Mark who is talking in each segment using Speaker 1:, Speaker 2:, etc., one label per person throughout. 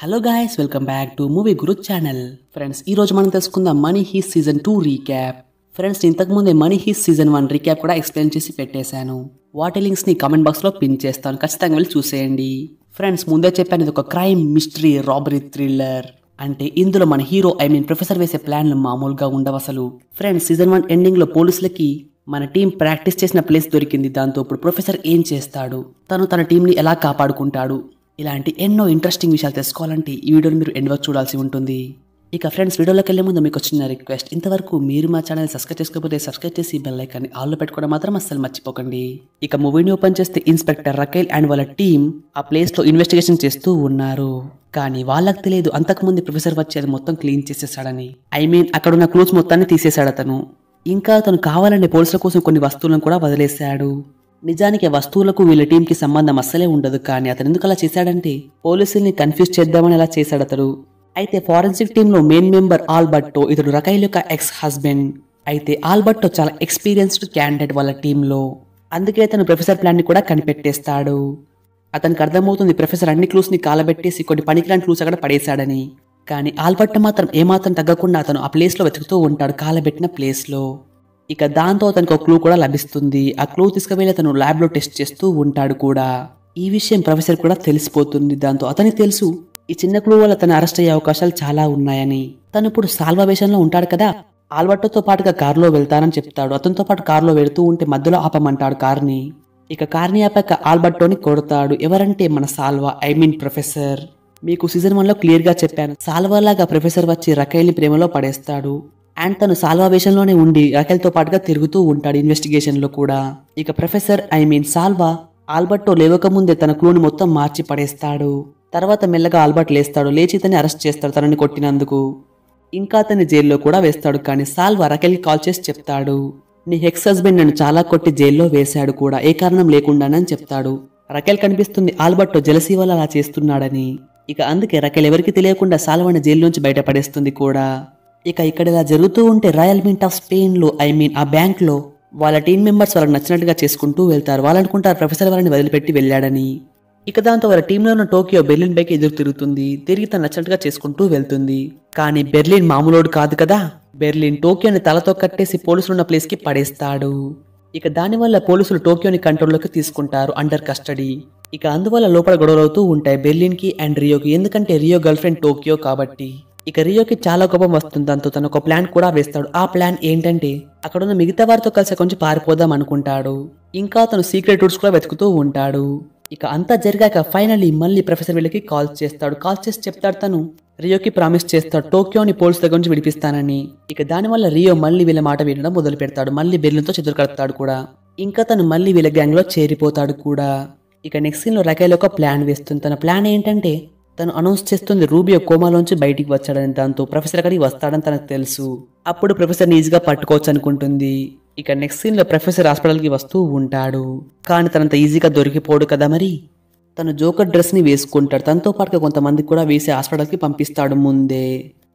Speaker 1: hello guys welcome back to movie guru channel friends ఈ రోజు మనం తెలుసుకుందాం మనీ హీ సీజన్ టూ రీక్యాప్ ఫ్రెండ్స్ ఇంతకుముందే మనీ హీ సీజన్ వన్ రీక్యాప్ కూడా ఎక్స్ప్లెయిన్ చేసి పెట్టేశాను వాటి కామెంట్ కమెంట్ బాక్స్లో పిన్ చేస్తాను ఖచ్చితంగా వెళ్ళి చూసేయండి ఫ్రెండ్స్ ముందే చెప్పాను ఇది ఒక క్రైమ్ మిస్టరీ రాబరీ థ్రిల్లర్ అంటే ఇందులో మన హీరో ఐ మీన్ ప్రొఫెసర్ వేసే ప్లాన్లు మామూలుగా ఉండవు అసలు ఫ్రెండ్స్ సీజన్ వన్ ఎండింగ్లో పోలీసులకి మన టీం ప్రాక్టీస్ చేసిన ప్లేస్ దొరికింది దాంతో ఇప్పుడు ప్రొఫెసర్ ఏం చేస్తాడు తను తన టీంని ఎలా కాపాడుకుంటాడు ఇలాంటి ఎన్నో ఇంట్రెస్టింగ్ విషయాలు తెలుసుకోవాలంటే ఈ వీడియోని మీరు ఎండ్ వరకు చూడాల్సి ఉంటుంది ఇక ఫ్రెండ్స్ వీడియోలోకి వెళ్ళే ముందు మీకు వచ్చిన రిక్వెస్ట్ ఇంతవరకు మీరు మా ఛానల్ సబ్స్క్రైబ్ చేసుకోకపోతే సబ్స్క్రైబ్ చేసి బెల్ ఐకాన్ని ఆల్లో పెట్టుకోవడం మాత్రం అస్సలు మర్చిపోకండి ఇక మూవీని ఓపెన్ చేస్తే ఇన్స్పెక్టర్ రకేల్ అండ్ వాళ్ళ టీం ఆ ప్లేస్లో ఇన్వెస్టిగేషన్ చేస్తూ ఉన్నారు కానీ వాళ్ళకి తెలియదు అంతకుముందు ప్రొఫెసర్ వచ్చి అది మొత్తం క్లీన్ చేసేసాడని ఐ మీన్ అక్కడ ఉన్న క్లూజ్ మొత్తాన్ని తీసేశాడు అతను ఇంకా అతను కావాలనే పోలీసుల కోసం కొన్ని వస్తువులను కూడా వదిలేశాడు నిజానికి వస్తువులకు వీళ్ళ టీంకి సంబంధం అస్సలే ఉండదు కానీ అతను ఎందుకు అలా చేశాడంటే పోలీసుల్ని కన్ఫ్యూజ్ చేద్దామని అలా చేశాడు అతడు అయితే ఫారెన్సిక్ టీంలో మెయిన్ మెంబర్ ఆల్బర్టో ఇతడు రకైల్ యొక్క ఎక్స్ హస్బెండ్ అయితే ఆల్బర్టో చాలా ఎక్స్పీరియన్స్డ్ క్యాండిడేట్ వాళ్ళ టీంలో అందుకే అతను ప్రొఫెసర్ ప్లాన్ని కూడా కనిపెట్టేస్తాడు అతనికి అర్థమవుతుంది ప్రొఫెసర్ అన్ని క్లూస్ని కాలబెట్టేసి కొన్ని పనికిలాంటి క్లూస్ అక్కడ పడేశాడని కానీ ఆల్బర్ట్ మాత్రం ఏమాత్రం తగ్గకుండా అతను ఆ ప్లేస్లో వెతుకుతూ ఉంటాడు కాలబెట్టిన ప్లేస్లో ఇక దాంతో అతనికి ఒక క్లూ కూడా లభిస్తుంది ఆ క్లూ తీసుకువెళ్ళి అతను ల్యాబ్లో టెస్ట్ చేస్తూ ఉంటాడు కూడా ఈ విషయం ప్రొఫెసర్ కూడా తెలిసిపోతుంది దాంతో అతనికి తెలుసు ఈ చిన్న క్లూ వల్ల తను అరెస్ట్ అయ్యే అవకాశాలు చాలా ఉన్నాయని తను ఇప్పుడు సాల్వావేషన్లో ఉంటాడు కదా ఆల్బర్టోతో పాటుగా కారులో వెళ్తానని చెప్తాడు అతనితో పాటు కారులో వెళుతూ ఉంటే మధ్యలో ఆపమంటాడు కార్ని ఇక కార్ని ఆపాక ఆల్బర్టోని కొడతాడు ఎవరంటే మన సాల్వా ఐ మీన్ ప్రొఫెసర్ మీకు సీజన్ వన్లో క్లియర్గా చెప్పాను సాల్వాలాగా ప్రొఫెసర్ వచ్చి రకైలి ప్రేమలో పడేస్తాడు అండ్ తను సాల్వావేషన్లోనే ఉండి రకెల్తో పాటుగా తిరుగుతూ ఉంటాడు ఇన్వెస్టిగేషన్లో కూడా ఇక professor I mean Salva Alberto లేవకముందే తన క్లూని మొత్తం మార్చి పడేస్తాడు తర్వాత మెల్లగా ఆల్బర్ట్ లేస్తాడు లేచి తని అరెస్ట్ చేస్తాడు తనని కొట్టినందుకు ఇంకా అతన్ని జైల్లో కూడా వేస్తాడు కానీ సాల్వా రకెల్కి కాల్ చేసి చెప్తాడు నీ ఎక్స్ హస్బెండ్ నన్ను చాలా కొట్టి జైల్లో వేశాడు కూడా ఏ కారణం లేకుండానని చెప్తాడు రకెల్ కనిపిస్తుంది ఆల్బర్టో జలసీ వల్ల అలా చేస్తున్నాడని ఇక అందుకే రకెల్ ఎవరికి తెలియకుండా సాల్వాని జైల్లోంచి బయటపడేస్తుంది కూడా ఇక ఇక్కడ ఇలా జరుగుతూ ఉంటే రాయల్ మింట్ ఆఫ్ స్పెయిన్లో ఐ మీన్ ఆ బ్యాంక్లో వాళ్ళ టీం మెంబర్స్ వాళ్ళకి నచ్చినట్టుగా చేసుకుంటూ వెళ్తారు వాళ్ళనుకుంటారు ప్రొఫెసర్ వాళ్ళని వదిలిపెట్టి వెళ్ళాడని ఇక దాంతో వాళ్ళ టీంలో ఉన్న టోకియో బెర్లిన్ పైకి ఎదురు తిరుగుతుంది తిరిగి తను నచ్చినట్టుగా చేసుకుంటూ వెళ్తుంది కానీ బెర్లిన్ మామూలోడు కాదు కదా బెర్లిన్ టోక్యోని తలతో కట్టేసి పోలీసులు ఉన్న ప్లేస్కి పడేస్తాడు ఇక దానివల్ల పోలీసులు టోక్యోని కంట్రోల్లోకి తీసుకుంటారు అండర్ కస్టడీ ఇక అందువల్ల లోపల గొడవలు అవుతూ ఉంటాయి బెర్లిన్కి అండ్ రియోకి ఎందుకంటే రియో గర్ల్ ఫ్రెండ్ టోకియో కాబట్టి ఇక రియోకి చాలా కోపం వస్తుంది దాంతో తను ఒక ప్లాన్ కూడా వేస్తాడు ఆ ప్లాన్ ఏంటంటే అక్కడున్న మిగతా వారితో కలిసి కొంచెం పారిపోదాం అనుకుంటాడు ఇంకా తను సీక్రెట్ రూట్స్ కూడా వెతుకుతూ ఉంటాడు ఇక అంతా జరిగాక ఫైనల్లీ మళ్ళీ ప్రొఫెసర్ వీళ్ళకి కాల్ చేస్తాడు కాల్ చేసి చెప్తాడు తను రియోకి ప్రామిస్ చేస్తాడు టోక్యోని పోల్స్ దగ్గర నుంచి విడిపిస్తానని ఇక దానివల్ల రియో మళ్ళీ వీళ్ళ మాట వినడం మొదలు పెడతాడు మళ్ళీ బెల్లంతో చెదురు కడతాడు కూడా ఇంకా తను మళ్ళీ వీళ్ళ గ్యాంగ్లో చేరిపోతాడు కూడా ఇక నెక్స్ట్ లో రకాయలు ఒక ప్లాన్ వేస్తుంది తన ప్లాన్ ఏంటంటే తను అనౌన్స్ చేస్తుంది రూబియో కోమాలోంచి బయటికి వచ్చాడని దాంతో ప్రొఫెసర్ అక్కడికి వస్తాడని తనకు తెలుసు అప్పుడు ప్రొఫెసర్ని ఈజీగా పట్టుకోవచ్చు అనుకుంటుంది ఇక నెక్స్ట్ సీన్లో ప్రొఫెసర్ హాస్పిటల్కి వస్తూ ఉంటాడు కానీ తనంత ఈజీగా దొరికిపోడు కదా మరి తను జోకర్ డ్రెస్ని వేసుకుంటాడు తనతో పాటుగా కొంతమంది కూడా వేసి హాస్పిటల్కి పంపిస్తాడు ముందే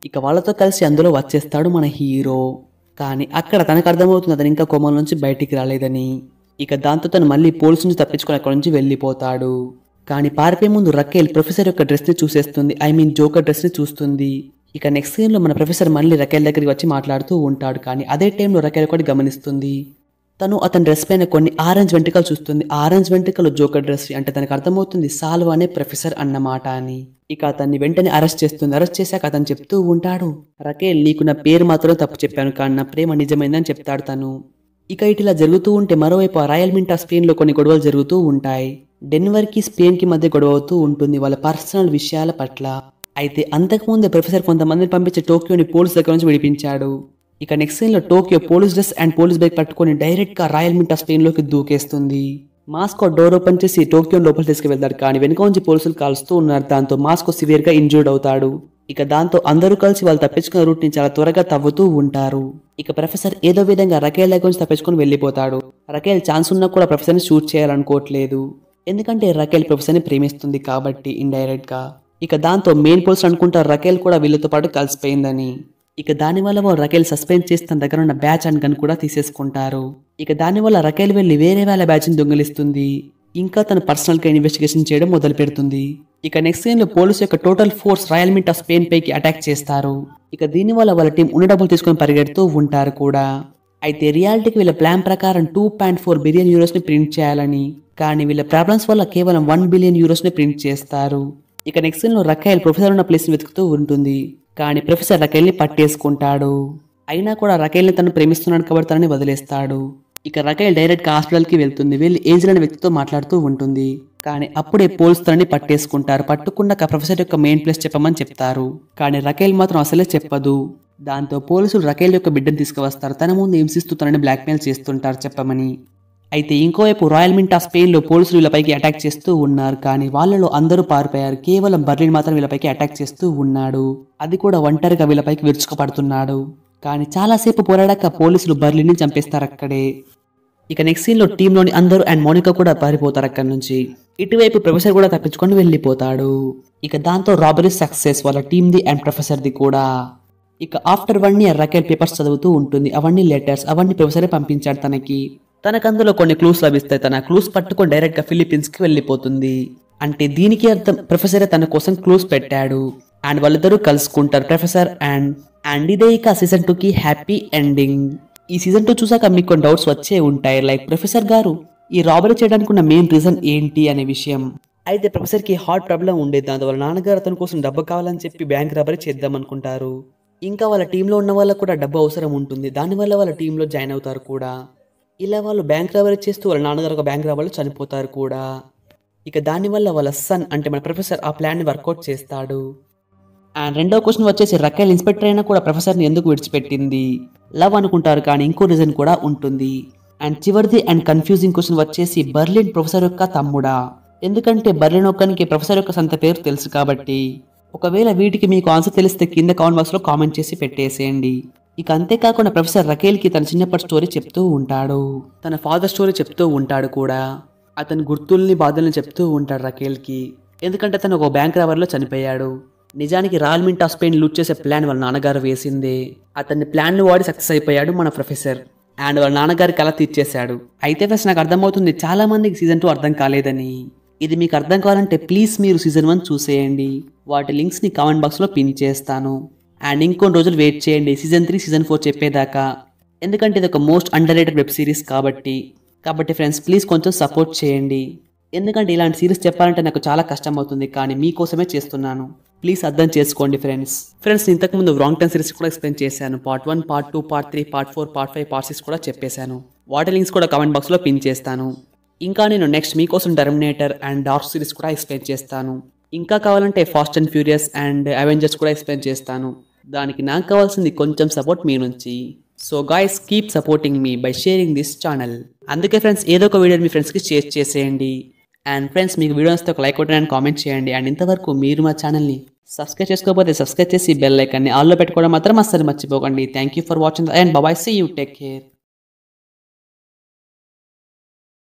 Speaker 1: ఇక వాళ్ళతో కలిసి అందులో వచ్చేస్తాడు మన హీరో కానీ అక్కడ తనకు అర్థమవుతుంది అతను ఇంకా కోమల నుంచి బయటికి రాలేదని ఇక దాంతో తను మళ్ళీ పోలీసు నుంచి తప్పించుకొని అక్కడి నుంచి వెళ్ళిపోతాడు కానీ పారిపోయే ముందు రకేల్ ప్రొఫెసర్ యొక్క డ్రెస్ని చూసేస్తుంది ఐ మీన్ జోకర్ డ్రెస్ని చూస్తుంది ఇక నెక్స్ట్ లో మన ప్రొఫెసర్ మళ్ళీ రకేల్ దగ్గరికి వచ్చి మాట్లాడుతూ ఉంటాడు కానీ అదే టైంలో రకేల్ ఒకటి గమనిస్తుంది తను అతని డ్రెస్ పైన కొన్ని ఆరెంజ్ వెంట్రికలు చూస్తుంది ఆరెంజ్ వెంటకలు జోకర్ డ్రెస్ అంటే తనకు అర్థమవుతుంది సాల్వ్ అనే ప్రొఫెసర్ అన్నమాట అని ఇక అతన్ని వెంటనే అరెస్ట్ చేస్తుంది అరెస్ట్ చేశాక అతను చెప్తూ ఉంటాడు రకేల్ నీకు నా పేరు మాత్రం తప్పు చెప్పాను కానీ నా ప్రేమ నిజమైందని చెప్తాడు తను ఇక ఇటిలా జరుగుతూ ఉంటే మరోవైపు రాయల్ మింటా స్పెయిన్లో కొన్ని గొడవలు జరుగుతూ ఉంటాయి డెన్వర్కి స్పెయిన్కి మధ్య గొడవ అవుతూ ఉంటుంది వాళ్ళ పర్సనల్ విషయాల పట్ల అయితే అంతకుముందే ప్రొఫెసర్ కొంతమందిని పంపించి టోక్యోని పోలీస్ దగ్గర నుంచి విడిపించాడు ఇక నెక్స్ట్ సీన్లో Tokyo police dress and police bike పట్టుకొని డైరెక్ట్గా రాయల్ మింటా స్పెయిన్లోకి దూకేస్తుంది మాస్కో డోర్ ఓపెన్ చేసి టోక్యో లోపల తీసుకువెళ్తాడు కానీ వెనుక నుంచి పోలీసులు కాలుస్తూ ఉన్నారు దాంతో మాస్కో సివియర్గా ఇంజూర్డ్ అవుతాడు ఇక దాంతో అందరూ కలిసి వాళ్ళు తప్పించుకున్న రూట్ని చాలా త్వరగా తవ్వుతూ ఉంటారు ఇక ప్రొఫెసర్ ఏదో విధంగా రకేల్ దగ్గర నుంచి తప్పించుకుని వెళ్ళిపోతాడు రకేల్ ఛాన్స్ ఉన్నా కూడా ని షూట్ చేయాలనుకోవట్లేదు ఎందుకంటే రకేల్ ప్రొఫెసర్ని ప్రేమిస్తుంది కాబట్టి గా ఇక దాంతో మెయిన్ పోల్స్ అనుకుంటారు రకేల్ కూడా వీళ్ళతో పాటు కలిసిపోయిందని ఇక దానివల్ల వాళ్ళు రకేల్ సస్పెండ్ చేసి తన దగ్గర ఉన్న బ్యాచ్ అండ్ గన్ కూడా తీసేసుకుంటారు ఇక దానివల్ల రకేల్ వెళ్ళి వేరే వాళ్ళ బ్యాచ్ని దొంగిలిస్తుంది ఇంకా తన పర్సనల్గా ఇన్వెస్టిగేషన్ చేయడం మొదలు పెడుతుంది ఇక నెక్స్ట్ లో పోలీసు యొక్క total force royal mint of Spain పైకి అటాక్ చేస్తారు ఇక దీని వల్ల వాళ్ళ టీం ఉన్న డబ్బులు తీసుకొని పరిగెడుతూ ఉంటారు కూడా అయితే రియాలిటీకి వీళ్ళ ప్లాన్ ప్రకారం టూ పాయింట్ ఫోర్ బిలియన్ యూరోస్ని ప్రింట్ చేయాలని కానీ వీళ్ళ ప్రాబ్లమ్స్ వల్ల కేవలం వన్ బిలియన్ యూరోస్ని ప్రింట్ చేస్తారు ఇక నెక్స్ట్ లో రకాయల్ ప్రొఫెసర్ ఉన్న ని వెతుకుతూ ఉంటుంది కానీ ప్రొఫెసర్ రకేల్ని పట్టేసుకుంటాడు అయినా కూడా రకేల్ని తను ప్రేమిస్తున్నాడు కాబట్టి తనని వదిలేస్తాడు ఇక రకేల్ డైరెక్ట్గా హాస్పిటల్కి వెళ్తుంది వెళ్ళి ఏంజల్ అనే వ్యక్తితో మాట్లాడుతూ ఉంటుంది కానీ అప్పుడే పోల్స్ తనని పట్టేసుకుంటారు పట్టుకున్నాక ప్రొఫెసర్ యొక్క మెయిన్ ప్లేస్ చెప్పమని చెప్తారు కానీ రకేల్ మాత్రం అసలే చెప్పదు దాంతో పోలీసులు రకేల్ యొక్క బిడ్డను తీసుకువస్తారు తన ముందు హింసిస్తూ తనని బ్లాక్మెయిల్ చేస్తుంటారు చెప్పమని అయితే ఇంకోవైపు రాయల్ మింట్ ఆఫ్ స్పెయిన్లో పోలీసులు వీళ్ళపైకి అటాక్ చేస్తూ ఉన్నారు కానీ వాళ్ళలో అందరూ పారిపోయారు కేవలం బర్లిన్ మాత్రం వీళ్ళపైకి అటాక్ చేస్తూ ఉన్నాడు అది కూడా ఒంటరిగా వీళ్ళపైకి విరుచుకుపడుతున్నాడు కానీ చాలాసేపు పోరాడాక పోలీసులు బర్లిన్ని చంపేస్తారు అక్కడే ఇక నెక్స్ట్ టీమ్ లోని అందరూ అండ్ మోనిక కూడా పారిపోతారు అక్కడ నుంచి ఇటువైపు ప్రొఫెసర్ కూడా తప్పించుకొని వెళ్ళిపోతాడు ఇక దాంతో రాబరీ సక్సెస్ వాళ్ళ ది అండ్ ప్రొఫెసర్ ది కూడా ఇక after one year Raquel papers చదువుతూ ఉంటుంది అవన్నీ లెటర్స్ అవన్నీ ప్రొఫెసరే పంపించాడు తనకి తనకు అందులో కొన్ని క్లూస్ లభిస్తాయి తన క్లూస్ పట్టుకొని డైరెక్ట్గా కి వెళ్ళిపోతుంది అంటే దీనికి అర్థం ప్రొఫెసరే తన కోసం క్లూస్ పెట్టాడు అండ్ వాళ్ళిద్దరూ కలుసుకుంటారు ప్రొఫెసర్ అండ్ అండ్ ఇదే ఇక సీజన్ కి హ్యాపీ ఎండింగ్ ఈ సీజన్ టూ చూసాక మీకు కొన్ని డౌట్స్ వచ్చే ఉంటాయి లైక్ ప్రొఫెసర్ గారు ఈ రాబరీ చేయడానికి ఉన్న మెయిన్ రీజన్ ఏంటి అనే విషయం అయితే ప్రొఫెసర్కి హార్ట్ ప్రాబ్లం ఉండేది దానివల్ల నాన్నగారు అతని కోసం డబ్బు కావాలని చెప్పి బ్యాంక్ రాబరీ చేద్దాం అనుకుంటారు ఇంకా వాళ్ళ టీంలో ఉన్న వాళ్ళకు కూడా డబ్బు అవసరం ఉంటుంది దానివల్ల వాళ్ళ టీంలో జాయిన్ అవుతారు కూడా ఇలా వాళ్ళు బ్యాంక్ రాబరీ చేస్తూ వాళ్ళ నాన్నగారు ఒక బ్యాంక్ రాబరీలో చనిపోతారు కూడా ఇక దానివల్ల వాళ్ళ సన్ అంటే మన ప్రొఫెసర్ ఆ ప్లాన్ని వర్కౌట్ చేస్తాడు అండ్ రెండో క్వశ్చన్ వచ్చేసి రకేల్ ఇన్స్పెక్టర్ అయినా కూడా ప్రొఫెసర్ని ఎందుకు విడిచిపెట్టింది లవ్ అనుకుంటారు కానీ ఇంకో రీజన్ కూడా ఉంటుంది అండ్ చివరిది అండ్ కన్ఫ్యూజింగ్ క్వశ్చన్ వచ్చేసి బర్లిన్ ప్రొఫెసర్ యొక్క తమ్ముడా ఎందుకంటే బర్లిన్ ఒక్కనికి ప్రొఫెసర్ యొక్క సంత పేరు తెలుసు కాబట్టి ఒకవేళ వీటికి మీకు ఆన్సర్ తెలిస్తే కింద కామెంట్ బాక్స్లో కామెంట్ చేసి పెట్టేసేయండి ఇక అంతేకాకుండా ప్రొఫెసర్ రకేల్కి తన చిన్నప్పటి స్టోరీ చెప్తూ ఉంటాడు తన ఫాదర్ స్టోరీ చెప్తూ ఉంటాడు కూడా అతని గుర్తుల్ని బాధల్ని చెప్తూ ఉంటాడు రకేల్కి ఎందుకంటే అతను ఒక బ్యాంక్ రావర్లో చనిపోయాడు నిజానికి royal mint of Spain loot చేసే ప్లాన్ వాళ్ళ నాన్నగారు వేసింది అతని ప్లాన్లు వాడి సక్సెస్ అయిపోయాడు మన ప్రొఫెసర్ అండ్ వాళ్ళ నాన్నగారికి అలా తీర్చేశాడు అయితే ఫస్ట్ నాకు అర్థమవుతుంది చాలా మందికి సీజన్ టూ అర్థం కాలేదని ఇది మీకు అర్థం కావాలంటే ప్లీజ్ మీరు సీజన్ వన్ చూసేయండి వాటి లింక్స్ని కామెంట్ బాక్స్లో పిన్ చేస్తాను అండ్ ఇంకొన్ని రోజులు వెయిట్ చేయండి సీజన్ త్రీ సీజన్ ఫోర్ చెప్పేదాకా ఎందుకంటే ఇది ఒక most underrated web series కాబట్టి కాబట్టి ఫ్రెండ్స్ ప్లీజ్ కొంచెం సపోర్ట్ చేయండి ఎందుకంటే ఇలాంటి సిరీస్ చెప్పాలంటే నాకు చాలా కష్టం అవుతుంది కానీ మీకోసమే చేస్తున్నాను ప్లీజ్ అర్థం చేసుకోండి ఫ్రెండ్స్ ఫ్రెండ్స్ ఇంతకుముందు రాంగ్ టర్న్ సిరీస్ కూడా ఎక్స్ప్లెయిన్ చేశాను part one part two part three part four part five part six కూడా చెప్పేశాను వాటి లింక్స్ కూడా కామెంట్ బాక్స్లో పిన్ చేస్తాను ఇంకా నేను నెక్స్ట్ మీకోసం టర్మినేటర్ అండ్ డార్క్ సిరీస్ కూడా ఎక్స్ప్లెయిన్ చేస్తాను ఇంకా కావాలంటే Fast and Furious and Avengers కూడా ఎక్స్ప్లెయిన్ చేస్తాను దానికి నాకు కావాల్సింది కొంచెం సపోర్ట్ మీ నుంచి so guys keep supporting me by sharing this channel అందుకే ఫ్రెండ్స్ ఏదో ఒక వీడియో మీ ఫ్రెండ్స్కి షేర్ చేసేయండి అండ్ ఫ్రెండ్స్ మీకు వీడియో నచ్చితే ఒక లైక్ కొట్టండి అండ్ కామెంట్ చేయండి అండ్ ఇంతవరకు మీరు మా ఛానల్ని సబ్స్క్రైబ్ చేసుకోకపోతే సబ్స్క్రైబ్ చేసి బెల్ లైకాన్ని ఆల్లో పెట్టుకోవడం మాత్రం అసలు మర్చిపోకండి thank you for watching and bye bye see you take care